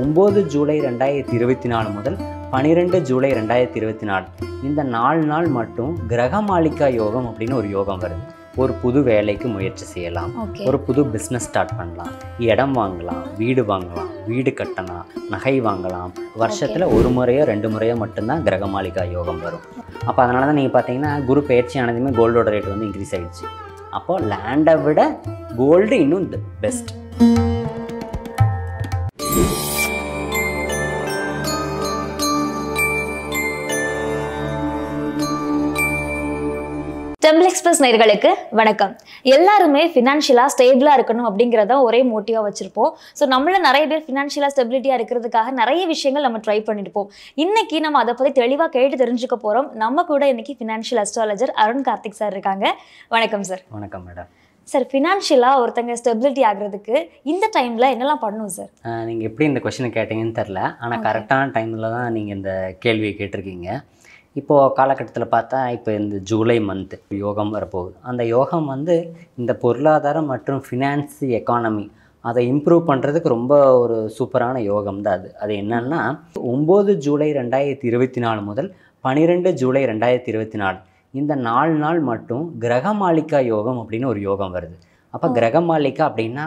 ஒம்பது ஜூலை ரெண்டாயிரத்தி இருபத்தி நாலு முதல் பன்னிரெண்டு ஜூலை ரெண்டாயிரத்தி இருபத்தி நாலு இந்த நாலு நாள் மட்டும் கிரக மாளிகா யோகம் அப்படின்னு ஒரு யோகம் வருது ஒரு புது வேலைக்கு முயற்சி செய்யலாம் ஒரு புது பிஸ்னஸ் ஸ்டார்ட் பண்ணலாம் இடம் வாங்கலாம் வீடு வாங்கலாம் வீடு கட்டலாம் நகை வாங்கலாம் வருஷத்தில் ஒரு முறையோ ரெண்டு முறையோ மட்டும்தான் கிரக மாளிகா யோகம் வரும் அப்போ அதனால தான் நீங்கள் பார்த்தீங்கன்னா குரு பயிற்சி ஆனதுமே கோல்டோட ரேட் வந்து இன்க்ரீஸ் ஆகிடுச்சு அப்போது லேண்டை விட கோல்டு இன்னும் பெஸ்ட் பிளஸ் நேர்களுக்கு வணக்கம் எல்லாருமே ஃபினான்ஷியலாக ஸ்டேபிளாக இருக்கணும் அப்படிங்கிறத ஒரே மோட்டிவாக வச்சுருப்போம் ஸோ நம்மள நிறைய பேர் ஃபினான்ஷியலாக ஸ்டெபிலிட்டியாக இருக்கிறதுக்காக நிறைய விஷயங்கள் நம்ம ட்ரை பண்ணியிருப்போம் இன்னைக்கு நம்ம அதை பற்றி தெளிவாக கேட்டு தெரிஞ்சுக்க போகிறோம் நம்ம கூட இன்னைக்கு financial astrologer Arun Karthik sir இருக்காங்க வணக்கம் சார் வணக்கம் மேடம் சார் ஃபினான்ஷியலாக ஒருத்தங்க ஸ்டெபிலிட்டி ஆகிறதுக்கு இந்த டைமில் என்னெல்லாம் பண்ணணும் சார் நீங்கள் எப்படி இந்த கொஷனை கேட்டீங்கன்னு தெரில ஆனால் கரெக்டான டைமில் தான் நீங்கள் இந்த கேள்வியை கேட்டிருக்கீங்க இப்போது காலகட்டத்தில் பார்த்தா இப்போ இந்த ஜூலை மந்த்து யோகம் வரப்போகுது அந்த யோகம் வந்து இந்த பொருளாதாரம் மற்றும் ஃபினான்ஸ் எக்கானமி அதை இம்ப்ரூவ் பண்ணுறதுக்கு ரொம்ப ஒரு சூப்பரான யோகம் தான் அது அது என்னென்னா ஒம்பது ஜூலை ரெண்டாயிரத்தி இருபத்தி நாலு முதல் பன்னிரெண்டு ஜூலை ரெண்டாயிரத்தி இருபத்தி நாலு இந்த நாலு நாள் மட்டும் கிரக மாளிகா யோகம் அப்படின்னு ஒரு யோகம் வருது அப்போ கிரக மாளிகா அப்படின்னா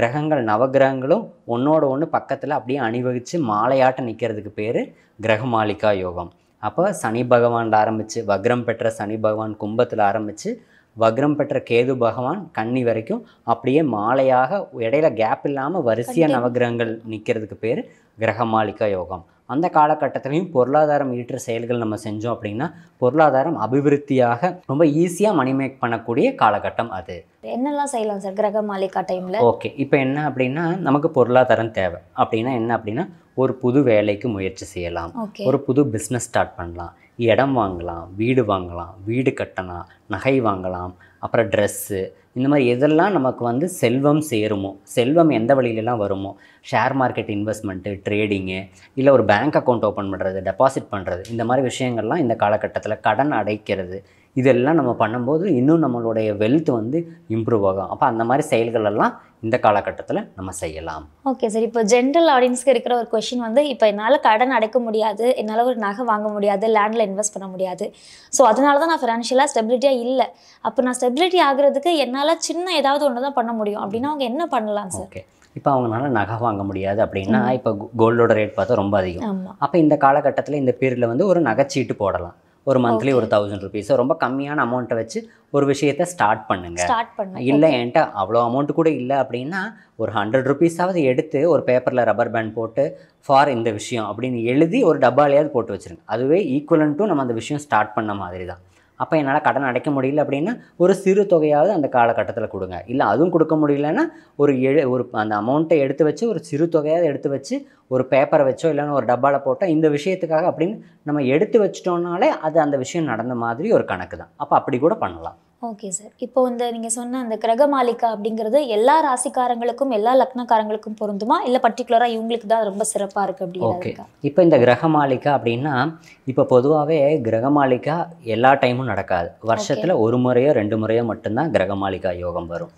கிரகங்கள் நவகிரகங்களும் ஒன்றோட ஒன்று பக்கத்தில் அப்படியே அணிவகுத்து மாலையாட்ட நிற்கிறதுக்கு பேர் கிரக மாளிகா யோகம் அப்போ சனி பகவான் ஆரம்பித்து வக்ரம் பெற்ற சனி பகவான் கும்பத்தில் ஆரம்பித்து வக்ரம் பெற்ற கேது பகவான் கன்னி வரைக்கும் அப்படியே மாலையாக இடையில கேப் இல்லாமல் வரிசையாக நவகிரகங்கள் நிற்கிறதுக்கு பேர் கிரகமாளிகா யோகம் அந்த காலகட்டத்திலையும் பொருளாதாரம் ஈற்ற செயல்கள் நம்ம செஞ்சோம் அப்படின்னா பொருளாதாரம் அபிவிருத்தியாக ரொம்ப ஈஸியாக மணிமேக் பண்ணக்கூடிய காலகட்டம் அது என்னெல்லாம் செய்யலாம் சார் கிரக மாளிகா டைமில் ஓகே இப்போ என்ன அப்படின்னா நமக்கு பொருளாதாரம் தேவை அப்படின்னா என்ன அப்படின்னா ஒரு புது வேலைக்கு முயற்சி செய்யலாம் ஒரு புது பிஸ்னஸ் ஸ்டார்ட் பண்ணலாம் இடம் வாங்கலாம் வீடு வாங்கலாம் வீடு கட்டலாம் நகை வாங்கலாம் அப்புறம் ட்ரெஸ்ஸு இந்த மாதிரி எதெல்லாம் நமக்கு வந்து செல்வம் சேருமோ செல்வம் எந்த வழியிலலாம் வருமோ ஷேர் மார்க்கெட் இன்வெஸ்ட்மெண்ட்டு ட்ரேடிங்கு இல்லை ஒரு பேங்க் அக்கௌண்ட் ஓப்பன் பண்ணுறது டெபாசிட் பண்ணுறது இந்த மாதிரி விஷயங்கள்லாம் இந்த காலகட்டத்தில் கடன் அடைக்கிறது இதெல்லாம் நம்ம பண்ணும்போது இன்னும் நம்மளுடைய வெல்த் வந்து இம்ப்ரூவ் ஆகும் அப்போ அந்த மாதிரி செயல்களெல்லாம் இந்த காலகட்டத்தில் நம்ம செய்யலாம் ஓகே சார் இப்போ ஜென்ரல் ஆடியன்ஸ்க்கு இருக்கிற ஒரு கொஷின் வந்து இப்போ என்னால் கடன் அடைக்க முடியாது என்னால் ஒரு நகை வாங்க முடியாது லேண்டில் இன்வெஸ்ட் பண்ண முடியாது ஸோ அதனால தான் நான் ஃபினான்ஷியலாக ஸ்டெபிலிட்டியாக இல்லை அப்போ நான் ஸ்டெபிலிட்டி ஆகிறதுக்கு என்னால் சின்ன ஏதாவது ஒன்று தான் பண்ண முடியும் அப்படின்னா அவங்க என்ன பண்ணலாம் சார் ஓகே இப்போ அவங்களால நகை வாங்க முடியாது அப்படின்னா இப்போ கோல்டோட ரேட் பார்த்தா ரொம்ப அதிகம் அப்போ இந்த காலகட்டத்தில் இந்த பீரியடில் வந்து ஒரு நகைச்சீட்டு போடலாம் ஒரு மந்த்லி ஒரு தௌசண்ட் ருபீஸ் ரொம்ப கம்மியான அமௌண்ட்டை வச்சு ஒரு விஷயத்த ஸ்டார்ட் பண்ணுங்க ஸ்டார்ட் இல்லை என்கிட்ட அவ்வளோ அமௌண்ட் கூட இல்லை அப்படின்னா ஒரு ஹண்ட்ரட் ருபீஸாவது எடுத்து ஒரு பேப்பரில் ரப்பர் பேண்ட் போட்டு ஃபார் இந்த விஷயம் அப்படின்னு எழுதி ஒரு டப்பாலையாவது போட்டு வச்சுருங்க அதுவே ஈக்குவலன் டு நம்ம அந்த விஷயம் ஸ்டார்ட் பண்ண மாதிரி தான் அப்போ என்னால் கடன் அடைக்க முடியல அப்படின்னா ஒரு சிறு தொகையாவது அந்த காலகட்டத்தில் கொடுங்க இல்லை அதுவும் கொடுக்க முடியலன்னா ஒரு எழு ஒரு அந்த அமௌண்ட்டை எடுத்து வச்சு ஒரு சிறு தொகையாவது எடுத்து வச்சு ஒரு பேப்பரை வச்சோ இல்லைன்னா ஒரு டப்பாவில் போட்டோ இந்த விஷயத்துக்காக அப்படின்னு நம்ம எடுத்து வச்சிட்டோம்னாலே அது அந்த விஷயம் நடந்த மாதிரி ஒரு கணக்கு தான் அப்போ அப்படி கூட பண்ணலாம் ஓகே சார் இப்போ இந்த நீங்கள் சொன்ன அந்த கிரக மாளிகா அப்படிங்கிறது எல்லா ராசிக்காரங்களுக்கும் எல்லா லக்னக்காரங்களுக்கும் பொருந்துமா இல்லை பர்டிகுலராக இவங்களுக்கு தான் ரொம்ப சிறப்பாக இருக்குது அப்படின்னு ஓகே இப்போ இந்த கிரக மாளிகா அப்படின்னா இப்போ பொதுவாகவே கிரக மாளிகா எல்லா டைமும் நடக்காது வருஷத்தில் ஒரு முறையோ ரெண்டு முறையோ மட்டும்தான் கிரக மாளிகா யோகம் வரும்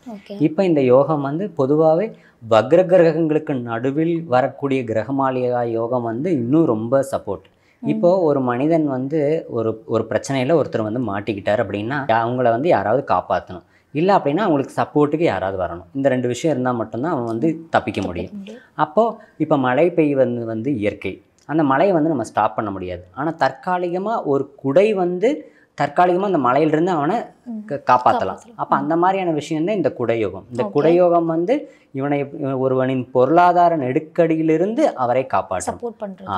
இப்போ இந்த யோகம் வந்து பொதுவாகவே வக்ர கிரகங்களுக்கு நடுவில் வரக்கூடிய கிரக மாளிகா யோகம் வந்து இன்னும் ரொம்ப சப்போர்ட் இப்போது ஒரு மனிதன் வந்து ஒரு ஒரு பிரச்சனையில் ஒருத்தர் வந்து மாட்டிக்கிட்டார் அப்படின்னா அவங்கள வந்து யாராவது காப்பாற்றணும் இல்லை அப்படின்னா அவங்களுக்கு சப்போர்ட்டுக்கு யாராவது வரணும் இந்த ரெண்டு விஷயம் இருந்தால் மட்டும்தான் அவன் வந்து தப்பிக்க முடியும் அப்போது இப்போ மழை பெய்ய வந்து வந்து இயற்கை அந்த மழையை வந்து நம்ம ஸ்டாப் பண்ண முடியாது ஆனால் தற்காலிகமாக ஒரு குடை வந்து தற்காலிகமாக அந்த மலையிலிருந்து அவனை காப்பாற்றலாம் அப்போ அந்த மாதிரியான விஷயம் தான் இந்த குடயோகம் இந்த குடயோகம் வந்து இவனை ஒருவனின் பொருளாதார நெருக்கடியிலிருந்து அவரை காப்பாற்றும்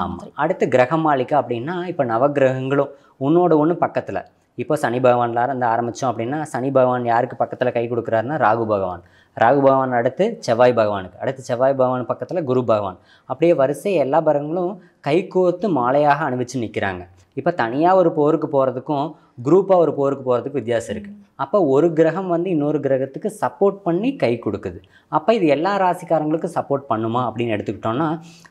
ஆமாம் அடுத்து கிரகமாளிகா அப்படின்னா இப்போ நவகிரகங்களும் உன்னோட ஒன்று பக்கத்தில் இப்போ சனி பகவான்ல இருந்து ஆரம்பித்தோம் அப்படின்னா சனி பகவான் யாருக்கு பக்கத்தில் கை கொடுக்குறாருன்னா ராகு பகவான் ராகு பகவான் அடுத்து செவ்வாய் பகவானுக்கு அடுத்து செவ்வாய் பகவான் பக்கத்தில் குரு பகவான் அப்படியே வரிசை எல்லா பகங்களும் கைகோர்த்து மாலையாக அணிவிச்சு நிற்கிறாங்க இப்போ தனியாக ஒரு போருக்கு போகிறதுக்கும் குரூப்பாக ஒரு போருக்கு போகிறதுக்கு வித்தியாசம் இருக்குது அப்போ ஒரு கிரகம் வந்து இன்னொரு கிரகத்துக்கு சப்போர்ட் பண்ணி கை கொடுக்குது அப்போ இது எல்லா ராசிக்காரங்களுக்கும் சப்போர்ட் பண்ணுமா அப்படின்னு எடுத்துக்கிட்டோம்னா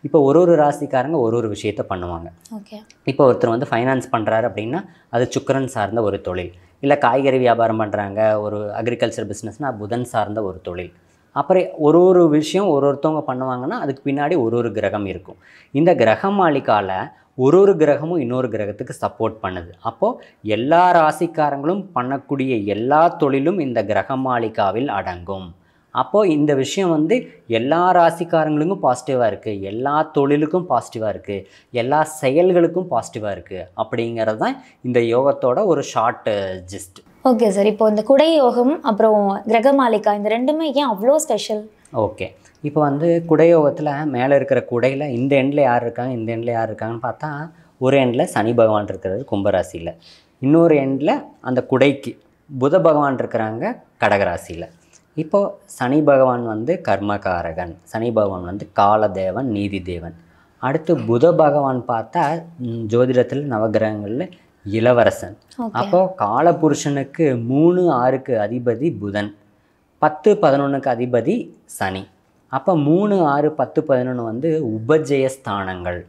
இப்போ ஒரு ஒரு ராசிக்காரங்க ஒரு ஒரு விஷயத்த பண்ணுவாங்க ஓகே இப்போ ஒருத்தர் வந்து ஃபைனான்ஸ் பண்ணுறாரு அப்படின்னா அது சுக்கரன் சார்ந்த ஒரு தொழில் இல்லை காய்கறி வியாபாரம் பண்ணுறாங்க ஒரு அக்ரிகல்ச்சர் பிஸ்னஸ்னால் புதன் சார்ந்த ஒரு தொழில் அப்புறம் ஒரு ஒரு விஷயம் ஒரு ஒருத்தவங்க பண்ணுவாங்கன்னா அதுக்கு பின்னாடி ஒரு ஒரு கிரகம் இருக்கும் இந்த கிரக மாளிகாவில் ஒரு ஒரு கிரகமும் இன்னொரு கிரகத்துக்கு சப்போர்ட் பண்ணுது அப்போது எல்லா ராசிக்காரங்களும் பண்ணக்கூடிய எல்லா தொழிலும் இந்த கிரக மாளிகாவில் அடங்கும் அப்போது இந்த விஷயம் வந்து எல்லா ராசிக்காரங்களுக்கும் பாசிட்டிவாக இருக்குது எல்லா தொழிலுக்கும் பாசிட்டிவாக இருக்குது எல்லா செயல்களுக்கும் பாசிட்டிவாக இருக்குது அப்படிங்கிறது தான் இந்த யோகத்தோட ஒரு ஷார்ட் ஜிஸ்ட் ஓகே சார் இப்போ இந்த குடை யோகம் அப்புறம் கிரக மாளிகா இந்த ரெண்டுமே ஏன் அவ்வளோ ஸ்பெஷல் ஓகே இப்போ வந்து குடையோகத்தில் மேலே இருக்கிற குடையில் இந்த எண்டில் யார் இருக்காங்க இந்த எண்டில் யார் இருக்காங்கன்னு பார்த்தா ஒரு எண்டில் சனி பகவான் இருக்கிறது கும்பராசியில் இன்னொரு எண்டில் அந்த குடைக்கு புத பகவான் இருக்கிறாங்க கடகராசியில் இப்போது சனி பகவான் வந்து கர்மகாரகன் சனி பகவான் வந்து காலதேவன் நீதி தேவன் அடுத்து புத பகவான் பார்த்தா ஜோதிடத்தில் நவகிரகங்களில் இளவரசன் அப்போது காலபுருஷனுக்கு மூணு ஆறுக்கு அதிபதி புதன் பத்து பதினொன்றுக்கு அதிபதி சனி அப்போ மூணு ஆறு பத்து பதினொன்று வந்து உபஜயஸ்தானங்கள் ஸ்தானங்கள்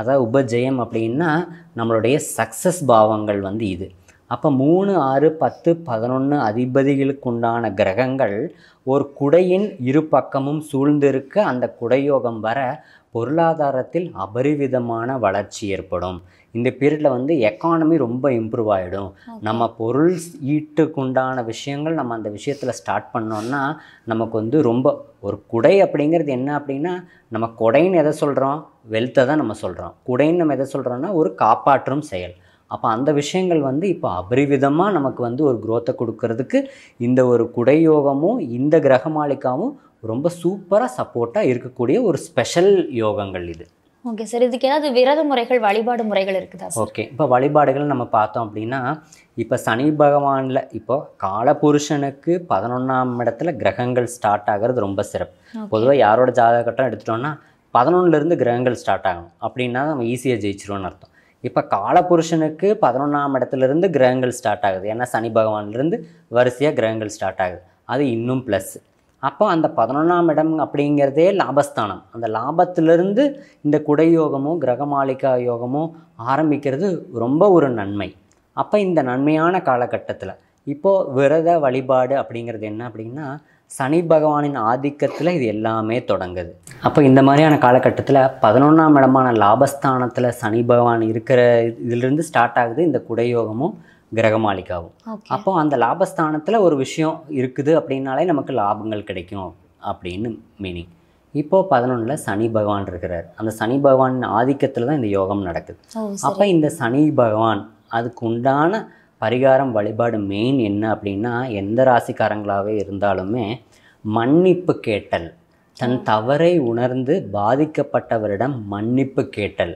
அதாவது உபஜெயம் அப்படின்னா நம்மளுடைய சக்ஸஸ் பாவங்கள் வந்து இது அப்போ மூணு ஆறு பத்து பதினொன்று அதிபதிகளுக்கு உண்டான கிரகங்கள் ஒரு குடையின் இரு பக்கமும் சூழ்ந்திருக்க அந்த குடையோகம் வர பொருளாதாரத்தில் அபரிவிதமான வளர்ச்சி ஏற்படும் இந்த பீரியடில் வந்து எக்கானமி ரொம்ப இம்ப்ரூவ் ஆகிடும் நம்ம பொருள் ஈட்டுக்குண்டான விஷயங்கள் நம்ம அந்த விஷயத்தில் ஸ்டார்ட் பண்ணோன்னா நமக்கு வந்து ரொம்ப ஒரு குடை அப்படிங்கிறது என்ன அப்படின்னா நம்ம கொடைன்னு எதை சொல்கிறோம் வெல்த்தை தான் நம்ம சொல்கிறோம் குடைன்னு நம்ம எதை சொல்கிறோன்னா ஒரு காப்பாற்றும் செயல் அப்போ அந்த விஷயங்கள் வந்து இப்போ அபரிவிதமாக நமக்கு வந்து ஒரு குரோத்தை கொடுக்கறதுக்கு இந்த ஒரு குடையோகமும் இந்த கிரகமாளிக்காவும் ரொம்ப சூப்பராக சப்போர்ட்டாக இருக்கக்கூடிய ஒரு ஸ்பெஷல் யோகங்கள் இது ஓகே சார் இதுக்கு ஏதாவது விரத முறைகள் வழிபாடு முறைகள் இருக்குதா ஓகே இப்போ வழிபாடுகள் நம்ம பார்த்தோம் அப்படின்னா இப்போ சனி பகவானில் இப்போ காலபுருஷனுக்கு பதினொன்றாம் இடத்துல கிரகங்கள் ஸ்டார்ட் ஆகிறது ரொம்ப சிறப்பு பொதுவாக யாரோட ஜாதக கட்டம் எடுத்துட்டோம்னா பதினொன்னுலேருந்து கிரகங்கள் ஸ்டார்ட் ஆகணும் அப்படின்னா நம்ம ஈஸியாக ஜெயிச்சிருவோம்னு அர்த்தம் இப்போ காலபுருஷனுக்கு பதினொன்றாம் இடத்துலேருந்து கிரகங்கள் ஸ்டார்ட் ஆகுது ஏன்னா சனி பகவான்லேருந்து வரிசையாக கிரகங்கள் ஸ்டார்ட் ஆகுது அது இன்னும் ப்ளஸ் அப்போ அந்த பதினொன்றாம் இடம் அப்படிங்கிறதே லாபஸ்தானம் அந்த லாபத்திலிருந்து இந்த குடையோகமோ கிரகமாளிகா யோகமோ ஆரம்பிக்கிறது ரொம்ப ஒரு நன்மை அப்போ இந்த நன்மையான காலகட்டத்தில் இப்போது விரத வழிபாடு அப்படிங்கிறது என்ன அப்படின்னா சனி பகவானின் ஆதிக்கத்தில் இது எல்லாமே தொடங்குது அப்போ இந்த மாதிரியான காலகட்டத்தில் பதினொன்றாம் இடமான லாபஸ்தானத்தில் சனி பகவான் இருக்கிற இதிலிருந்து ஸ்டார்ட் ஆகுது இந்த குடையோகமும் கிரகமாளிக்காவும் அப்போ அந்த லாபஸ்தானத்தில் ஒரு விஷயம் இருக்குது அப்படின்னாலே நமக்கு லாபங்கள் கிடைக்கும் அப்படின்னு மீனிங் இப்போது பதினொன்றில் சனி பகவான் இருக்கிறார் அந்த சனி பகவானின் ஆதிக்கத்தில் தான் இந்த யோகம் நடக்குது அப்போ இந்த சனி பகவான் அதுக்கு உண்டான பரிகாரம் வழிபாடு மெயின் என்ன அப்படின்னா எந்த ராசிக்காரங்களாகவே இருந்தாலுமே மன்னிப்பு கேட்டல் தன் தவறை உணர்ந்து பாதிக்கப்பட்டவரிடம் மன்னிப்பு கேட்டல்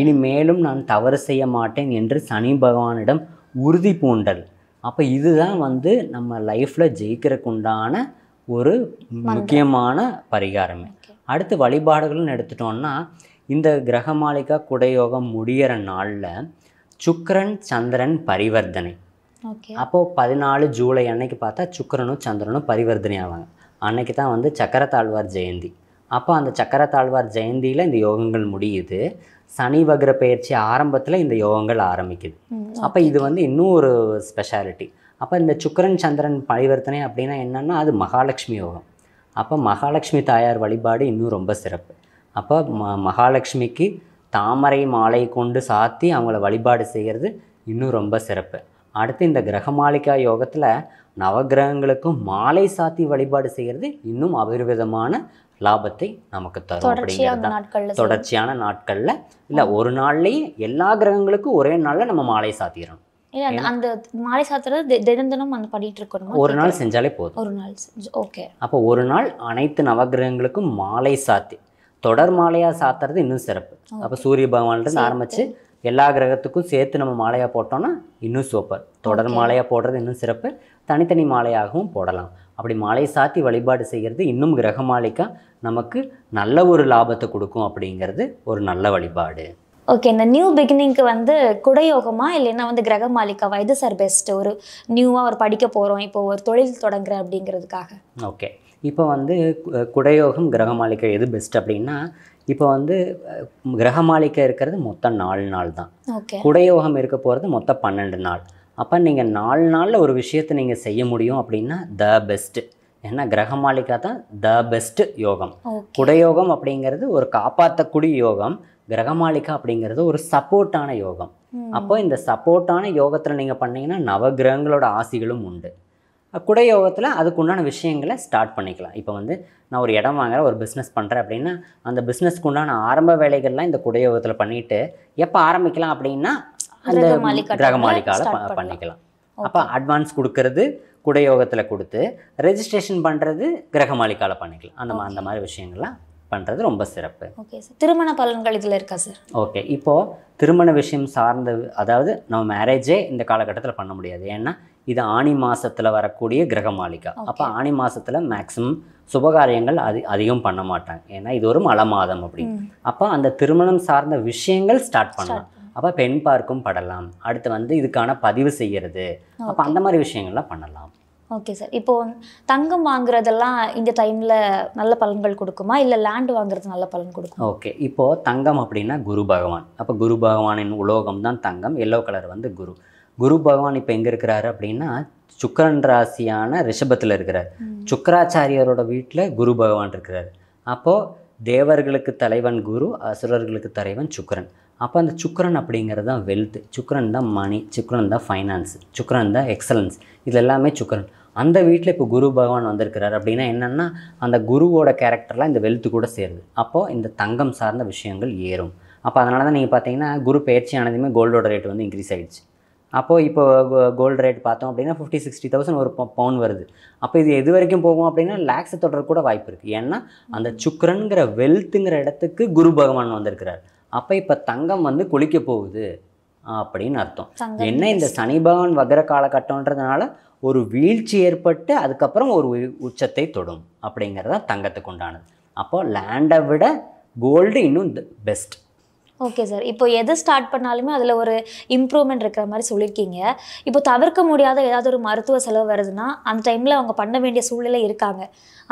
இனி மேலும் நான் தவறு செய்ய மாட்டேன் என்று சனி பகவானிடம் உறுதி பூண்டல் அப்போ இதுதான் வந்து நம்ம லைஃப்பில் ஜெயிக்கிறதுக்குண்டான ஒரு முக்கியமான பரிகாரமே அடுத்து வழிபாடுகள்னு எடுத்துட்டோன்னா இந்த கிரகமாளிகா குடயோகம் முடிகிற நாளில் சுக்கரன் சந்திரன் பரிவர்த்தனை அப்போது பதினாலு ஜூலை அன்னைக்கு பார்த்தா சுக்கரனும் சந்திரனும் பரிவர்த்தனை ஆவாங்க அன்னைக்கு தான் வந்து சக்கரத்தாழ்வார் ஜெயந்தி அப்போ அந்த சக்கரத்தாழ்வார் ஜெயந்தியில் இந்த யோகங்கள் முடியுது சனி வகிர பயிற்சி ஆரம்பத்தில் இந்த யோகங்கள் ஆரம்பிக்குது அப்போ இது வந்து இன்னும் ஒரு ஸ்பெஷாலிட்டி அப்போ இந்த சுக்கரன் சந்திரன் பரிவர்த்தனை அப்படின்னா என்னென்னா அது மகாலட்சுமி யோகம் அப்போ மகாலட்சுமி தாயார் வழிபாடு இன்னும் ரொம்ப சிறப்பு அப்போ ம மகாலட்சுமிக்கு தாமரை மாலை கொண்டு சாத்தி அவங்கள வழிபாடு செய்கிறது இன்னும் ரொம்ப சிறப்பு அடுத்து இந்த கிரகமாளிகா யோகத்தில் நவகிரகங்களுக்கும் மாலை சாத்தி வழிபாடு செய்கிறது இன்னும் அபரிவிதமான லாபத்தை நமக்கு தரும் அப்படிங்கிறது தொடர்ச்சியான நாட்களில் இல்லை ஒரு நாள்லேயும் எல்லா கிரகங்களுக்கும் ஒரே நாளில் நம்ம மாலை சாத்திடணும் அந்த மாலை சாத்துறது தினம் தினம் அந்த பண்ணிட்டு இருக்கணும் ஒரு நாள் செஞ்சாலே போதும் ஒரு நாள் ஓகே அப்போ ஒரு நாள் அனைத்து நவகிரகங்களுக்கும் மாலை சாத்தி தொடர் மாலையாக சாத்துறது இன்னும் சிறப்பு அப்போ சூரிய பகவான்ட்டு ஆரம்பித்து எல்லா கிரகத்துக்கும் சேர்த்து நம்ம மாலையாக போட்டோம்னா இன்னும் சூப்பர் தொடர் மாலையாக போடுறது இன்னும் சிறப்பு தனித்தனி மாலையாகவும் போடலாம் அப்படி மாலை சாத்தி வழிபாடு செய்கிறது இன்னும் கிரக மாலைக்காக நமக்கு நல்ல ஒரு லாபத்தை கொடுக்கும் அப்படிங்கிறது ஒரு நல்ல வழிபாடு ஓகே இந்த நியூ பிகினிங்க்கு வந்து குடயோகமா இல்லைன்னா வந்து கிரக மாளிகாவா இது சார் பெஸ்ட் ஒரு நியூவாக ஒரு படிக்க போகிறோம் இப்போ ஒரு தொழில் தொடங்குற அப்படிங்கிறதுக்காக ஓகே இப்போ வந்து குடயோகம் கிரக மாளிகை எது பெஸ்ட் அப்படின்னா இப்போ வந்து கிரக மாளிகை இருக்கிறது மொத்தம் நாலு நாள் தான் குடயோகம் இருக்க போகிறது மொத்தம் பன்னெண்டு நாள் அப்போ நீங்கள் நாலு நாளில் ஒரு விஷயத்தை நீங்கள் செய்ய முடியும் அப்படின்னா த பெஸ்ட்டு ஏன்னா கிரக மாளிகா தான் த பெஸ்ட்டு யோகம் குடயோகம் அப்படிங்கிறது ஒரு காப்பாற்றக்கூடிய யோகம் கிரக மாளிகா அப்படிங்கிறது ஒரு சப்போர்ட்டான யோகம் அப்போ இந்த சப்போர்ட்டான யோகத்தில் நீங்கள் பண்ணீங்கன்னா நவகிரகங்களோட ஆசிகளும் உண்டு குடயோகத்தில் அதுக்கு உண்டான விஷயங்களை ஸ்டார்ட் பண்ணிக்கலாம் இப்போ வந்து நான் ஒரு இடம் வாங்குறேன் ஒரு பிஸ்னஸ் பண்ணுறேன் அப்படின்னா அந்த பிஸ்னஸ்க்கு உண்டான ஆரம்ப வேலைகள்லாம் இந்த குடயோகத்தில் பண்ணிவிட்டு எப்போ ஆரம்பிக்கலாம் அப்படின்னா அந்த கிரக மாளிகாவில் பண்ணிக்கலாம் அப்போ அட்வான்ஸ் கொடுக்கறது குடயோகத்தில் கொடுத்து ரெஜிஸ்ட்ரேஷன் பண்ணுறது கிரக மாளிகாவில் பண்ணிக்கலாம் அந்த அந்த மாதிரி விஷயங்கள்லாம் பண்ணுறது ரொம்ப சிறப்பு ஓகே சார் திருமண பலன்கள் இதில் இருக்கா சார் ஓகே இப்போது திருமண விஷயம் சார்ந்த அதாவது நம்ம மேரேஜே இந்த காலகட்டத்தில் பண்ண முடியாது ஏன்னா இது ஆணி மாதத்தில் வரக்கூடிய கிரக மாளிகா அப்போ ஆணி மாதத்தில் மேக்ஸிமம் சுபகாரியங்கள் அதி அதிகம் பண்ண மாட்டாங்க ஏன்னா இது ஒரு மழை மாதம் அப்படி அப்போ அந்த திருமணம் சார்ந்த விஷயங்கள் ஸ்டார்ட் பண்ணலாம் அப்போ பெண் பார்க்கும் படலாம் அடுத்து வந்து இதுக்கான பதிவு செய்கிறது அப்போ அந்த மாதிரி விஷயங்கள்லாம் பண்ணலாம் ஓகே சார் இப்போ தங்கம் வாங்குறதெல்லாம் இந்த டைமில் நல்ல பலன்கள் கொடுக்குமா இல்லை லேண்ட் வாங்குறது நல்ல பலன் கொடுக்கும் ஓகே இப்போது தங்கம் அப்படின்னா குரு பகவான் அப்போ குரு பகவானின் உலோகம் தான் தங்கம் எல்லோ கலர் வந்து குரு குரு பகவான் இப்போ எங்கே இருக்கிறாரு அப்படின்னா சுக்கரன் ராசியான ரிஷபத்தில் இருக்கிறார் சுக்கராச்சாரியரோட வீட்டில் குரு பகவான் இருக்கிறார் அப்போது தேவர்களுக்கு தலைவன் குரு அசுரர்களுக்கு தலைவன் சுக்கரன் அப்போ அந்த சுக்கரன் அப்படிங்கிறது தான் வெல்த் சுக்கரன் தான் மணி சுக்கரன் தான் ஃபைனான்ஸ் சுக்கரன் தான் எக்ஸலன்ஸ் இது எல்லாமே சுக்கரன் அந்த வீட்டில் இப்போ குரு பகவான் வந்திருக்கிறார் அப்படின்னா என்னென்னா அந்த குருவோட கேரக்டர்லாம் இந்த வெல்த்து கூட சேருது அப்போது இந்த தங்கம் சார்ந்த விஷயங்கள் ஏறும் அப்போ அதனால தான் நீங்கள் பார்த்தீங்கன்னா குரு பயிற்சி ஆனதுமே கோல்டோட ரேட் வந்து இன்க்ரீஸ் ஆகிடுச்சு அப்போது இப்போ கோல்டு ரேட் பார்த்தோம் அப்படின்னா ஃபிஃப்டி சிக்ஸ்டி தௌசண்ட் ஒரு பவுன் வருது அப்போ இது எது வரைக்கும் போகும் அப்படின்னா லேக்ஸை தொடர் கூட வாய்ப்பு இருக்குது ஏன்னா அந்த சுக்கரனுங்கிற வெல்த்துங்கிற இடத்துக்கு குரு பகவான் வந்திருக்கிறார் அப்போ இப்போ தங்கம் வந்து குளிக்க போகுது அப்படின்னு அர்த்தம் என்ன இந்த சனி பகவான் வகர காலகட்டம்ன்றதுனால ஒரு வீழ்ச்சி ஏற்பட்டு அதுக்கப்புறம் ஒரு உச்சத்தை தொடும் அப்படிங்கிறது தான் தங்கத்துக்கு உண்டானது அப்போது லேண்டை விட கோல்டு இன்னும் பெஸ்ட் ஓகே சார் இப்போ எது ஸ்டார்ட் பண்ணாலுமே அதில் ஒரு இம்ப்ரூவ்மெண்ட் இருக்கிற மாதிரி சொல்லியிருக்கீங்க இப்போ தவிர்க்க முடியாத ஏதாவது ஒரு மருத்துவ செலவு வருதுன்னா அந்த டைமில் அவங்க பண்ண வேண்டிய சூழ்நிலை இருக்காங்க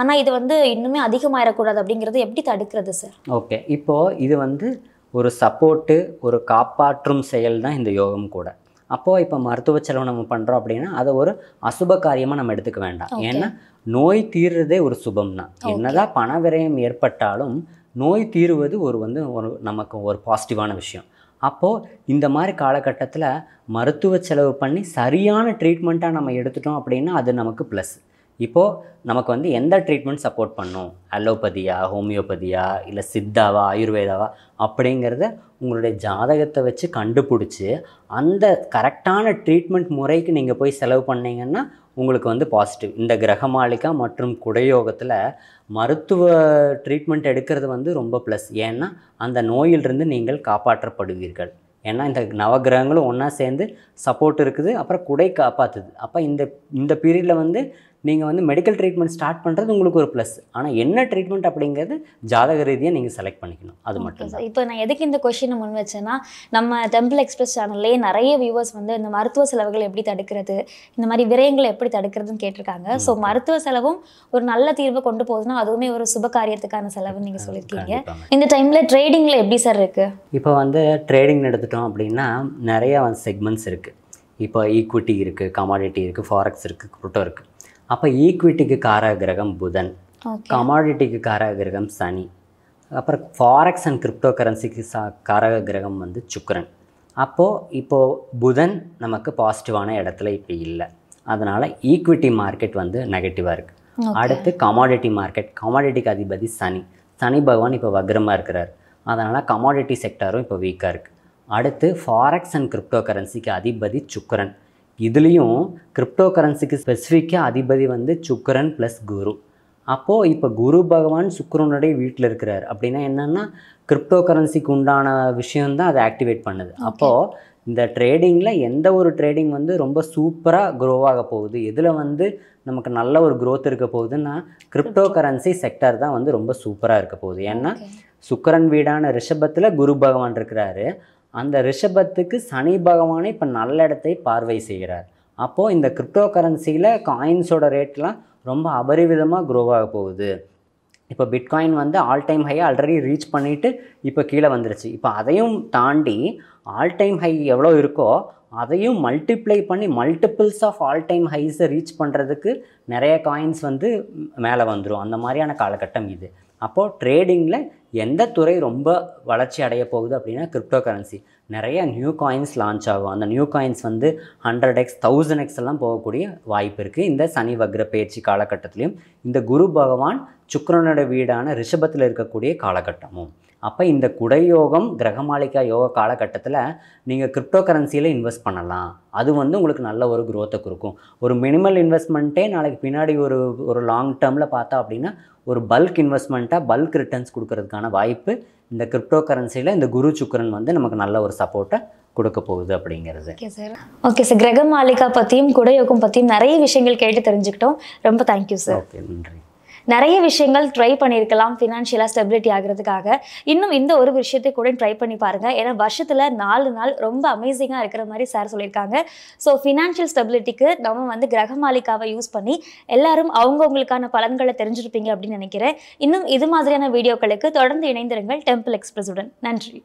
ஆனால் இது வந்து இன்னுமே அதிகமாகிடக்கூடாது அப்படிங்கிறது எப்படி தடுக்கிறது சார் ஓகே இப்போது இது வந்து ஒரு சப்போர்ட்டு ஒரு காப்பாற்றும் செயல் தான் இந்த யோகம் கூட அப்போது இப்போ மருத்துவ செலவு நம்ம பண்ணுறோம் அப்படின்னா அதை ஒரு அசுப காரியமாக நம்ம எடுத்துக்க வேண்டாம் ஏன்னா நோய் தீர்றதே ஒரு சுபம் தான் என்னதான் பண விரயம் ஏற்பட்டாலும் நோய் தீர்வது ஒரு வந்து ஒரு நமக்கு ஒரு பாசிட்டிவான விஷயம் அப்போது இந்த மாதிரி காலகட்டத்தில் மருத்துவ செலவு பண்ணி சரியான ட்ரீட்மெண்ட்டாக நம்ம எடுத்துட்டோம் அப்படின்னா அது நமக்கு ப்ளஸ் இப்போது நமக்கு வந்து எந்த ட்ரீட்மெண்ட் சப்போர்ட் பண்ணும் அலோபதியா ஹோமியோபதியா இல்லை சித்தாவா ஆயுர்வேதாவா அப்படிங்கிறத உங்களுடைய ஜாதகத்தை வச்சு கண்டுபிடிச்சி அந்த கரெக்டான ட்ரீட்மெண்ட் முறைக்கு நீங்கள் போய் செலவு பண்ணிங்கன்னா உங்களுக்கு வந்து பாசிட்டிவ் இந்த கிரகமாளிகா மற்றும் குடயோகத்தில் மருத்துவ ட்ரீட்மெண்ட் எடுக்கிறது வந்து ரொம்ப ப்ளஸ் ஏன்னா அந்த நோயிலிருந்து நீங்கள் காப்பாற்றப்படுவீர்கள் ஏன்னா இந்த நவகிரகங்களும் ஒன்றா சேர்ந்து சப்போர்ட் இருக்குது அப்புறம் குடை காப்பாற்றுது அப்போ இந்த இந்த பீரியடில் வந்து நீங்கள் வந்து மெடிக்கல் ட்ரீட்மெண்ட் ஸ்டார்ட் பண்ணுறது உங்களுக்கு ஒரு ப்ளஸ் ஆனால் என்ன ட்ரீட்மெண்ட் அப்படிங்கிறது ஜாதக ரீதியாக நீங்கள் செலக்ட் பண்ணிக்கணும் அது மட்டும் தான் இப்போ நான் எதுக்கு இந்த கொஷினை முன் வச்சேன்னா நம்ம டெம்பிள் எக்ஸ்பிரஸ் சேனல்லே நிறைய வியூவர்ஸ் வந்து இந்த மருத்துவ செலவுகள் எப்படி தடுக்கிறது இந்த மாதிரி விரயங்களை எப்படி தடுக்கிறதுன்னு கேட்டிருக்காங்க ஸோ மருத்துவ செலவும் ஒரு நல்ல தீர்வை கொண்டு போகுதுன்னா அதுவுமே ஒரு சுப காரியத்துக்கான செலவுன்னு நீங்கள் சொல்லியிருக்கீங்க இந்த டைமில் ட்ரேடிங்கில் எப்படி சார் இருக்குது இப்போ வந்து ட்ரேடிங் எடுத்துட்டோம் அப்படின்னா நிறையா செக்மெண்ட்ஸ் இருக்குது இப்போ ஈக்விட்டி இருக்குது கமாடிட்டி இருக்குது ஃபாரெக்ஸ் இருக்குது குரூட்டோ இருக்குது அப்போ ஈக்விட்டிக்கு கிரகம் புதன் கமாடிட்டிக்கு கிரகம் சனி அப்புறம் ஃபாரெக்ஸ் அண்ட் கிரிப்டோ கரன்சிக்கு சா காரக கிரகம் வந்து சுக்கரன் அப்போது இப்போது புதன் நமக்கு பாசிட்டிவான இடத்துல இப்போ இல்லை அதனால் ஈக்விட்டி மார்க்கெட் வந்து நெகட்டிவாக இருக்குது அடுத்து கமாடிட்டி மார்க்கெட் கமாடிட்டிக்கு அதிபதி சனி சனி பகவான் இப்போ வக்ரமாக இருக்கிறார் அதனால் கமாடிட்டி செக்டாரும் இப்போ வீக்காக இருக்குது அடுத்து ஃபாரெக்ஸ் அண்ட் கிரிப்டோ கரன்சிக்கு அதிபதி சுக்கரன் இதுலேயும் கிரிப்டோ கரன்சிக்கு ஸ்பெசிஃபிக்காக அதிபதி வந்து சுக்கரன் ப்ளஸ் குரு அப்போது இப்போ குரு பகவான் சுக்கரனுடைய வீட்டில் இருக்கிறார் அப்படின்னா என்னென்னா கிரிப்டோ கரன்சிக்கு உண்டான விஷயந்தான் அதை ஆக்டிவேட் பண்ணுது அப்போது இந்த ட்ரேடிங்கில் எந்த ஒரு ட்ரேடிங் வந்து ரொம்ப சூப்பராக க்ரோவாக போகுது எதில் வந்து நமக்கு நல்ல ஒரு க்ரோத் இருக்க போகுதுன்னா கிரிப்டோ கரன்சி செக்டர் தான் வந்து ரொம்ப சூப்பராக இருக்க போகுது ஏன்னா சுக்கரன் வீடான ரிஷபத்தில் குரு பகவான் இருக்கிறாரு அந்த ரிஷபத்துக்கு சனி பகவானே இப்போ நல்ல இடத்தை பார்வை செய்கிறார் அப்போது இந்த கிரிப்டோ கரன்சியில் காயின்ஸோட ரேட்லாம் ரொம்ப அபரிவிதமாக க்ரோ ஆக போகுது இப்போ பிட்காயின் வந்து ஆல் டைம் ஹையை ஆல்ரெடி ரீச் பண்ணிவிட்டு இப்போ கீழே வந்துருச்சு இப்போ அதையும் தாண்டி ஆல் டைம் ஹை எவ்வளோ இருக்கோ அதையும் மல்டிப்ளை பண்ணி மல்டிபிள்ஸ் ஆஃப் ஆல் டைம் ஹைஸை ரீச் பண்ணுறதுக்கு நிறைய காயின்ஸ் வந்து மேலே வந்துடும் அந்த மாதிரியான காலகட்டம் இது அப்போது ட்ரேடிங்கில் எந்த துறை ரொம்ப வளர்ச்சி அடைய போகுது அப்படின்னா கிரிப்டோ கரன்சி நிறைய நியூ காயின்ஸ் லான்ச் ஆகும் அந்த நியூ காயின்ஸ் வந்து ஹண்ட்ரட் எக்ஸ் தௌசண்ட் எக்ஸ் எல்லாம் போகக்கூடிய வாய்ப்பு இருக்குது இந்த சனி வக்ர பயிற்சி காலகட்டத்திலையும் இந்த குரு பகவான் சுக்கரனோட வீடான ரிஷபத்தில் இருக்கக்கூடிய காலகட்டமும் அப்போ இந்த குடையோகம் கிரகமாளிகா யோக காலகட்டத்தில் நீங்கள் கிரிப்டோ கரன்சியில் இன்வெஸ்ட் பண்ணலாம் அது வந்து உங்களுக்கு நல்ல ஒரு குரோத்தை கொடுக்கும் ஒரு மினிமல் இன்வெஸ்ட்மெண்ட்டே நாளைக்கு பின்னாடி ஒரு ஒரு லாங் டேர்மில் பார்த்தா அப்படின்னா ஒரு பல்க் இன்வெஸ்ட்மெண்ட்டாக பல்க் ரிட்டர்ன்ஸ் கொடுக்கறதுக்கான வாய்ப்பு இந்த கிரிப்டோ கரன்சியில் இந்த குரு சுக்கரன் வந்து நமக்கு நல்ல ஒரு சப்போர்ட்டை கொடுக்க போகுது அப்படிங்கிறது ஓகே சார் ஓகே சார் கிரக மாளிகா பற்றியும் குடையோகம் பற்றியும் நிறைய விஷயங்கள் கேட்டு தெரிஞ்சுக்கிட்டோம் ரொம்ப தேங்க்யூ சார் ஓகே நன்றி நிறைய விஷயங்கள் ட்ரை பண்ணியிருக்கலாம் ஃபினான்ஷியலாக ஸ்டெபிலிட்டி ஆகிறதுக்காக இன்னும் இந்த ஒரு விஷயத்தை கூட ட்ரை பண்ணி பாருங்கள் ஏன்னா வருஷத்தில் நாலு நாள் ரொம்ப அமேசிங்காக இருக்கிற மாதிரி சார் சொல்லியிருக்காங்க ஸோ ஃபினான்ஷியல் ஸ்டெபிலிட்டிக்கு நம்ம வந்து கிரக மாளிகாவை யூஸ் பண்ணி எல்லாரும் அவங்கவுங்களுக்கான பலன்களை தெரிஞ்சிருப்பீங்க அப்படின்னு நினைக்கிறேன் இன்னும் இது மாதிரியான வீடியோக்களுக்கு தொடர்ந்து இணைந்திருங்கள் டெம்பிள் எக்ஸ்பிரஸுடன் நன்றி